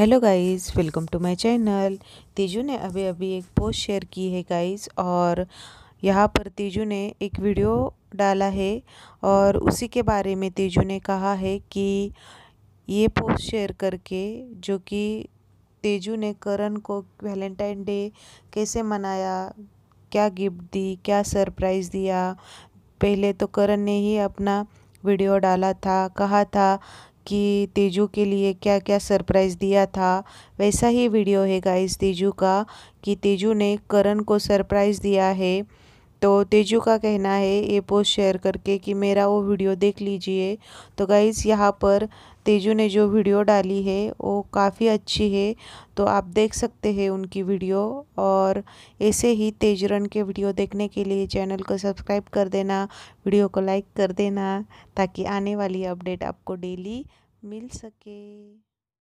hello guys welcome to my channel Teju ने अभी अभी एक पोस्ट शेयर की है गाइस और यहाँ पर तीजू ने एक वीडियो डाला है और उसी के बारे में तीजू ने कहा है कि ये पोस्ट शेयर करके जो कि तेजू ने करण को वैलेंटाइन डे कैसे मनाया क्या गिफ्ट दी क्या सरप्राइज़ दिया पहले तो करण ने ही अपना वीडियो डाला था कहा था कि तेजू के लिए क्या क्या सरप्राइज़ दिया था वैसा ही वीडियो है गाइस तेजू का कि तेजू ने करण को सरप्राइज़ दिया है तो तेजू का कहना है ये पोस्ट शेयर करके कि मेरा वो वीडियो देख लीजिए तो गाइज़ यहाँ पर तेजू ने जो वीडियो डाली है वो काफ़ी अच्छी है तो आप देख सकते हैं उनकी वीडियो और ऐसे ही तेजरन के वीडियो देखने के लिए चैनल को सब्सक्राइब कर देना वीडियो को लाइक कर देना ताकि आने वाली अपडेट आपको डेली मिल सके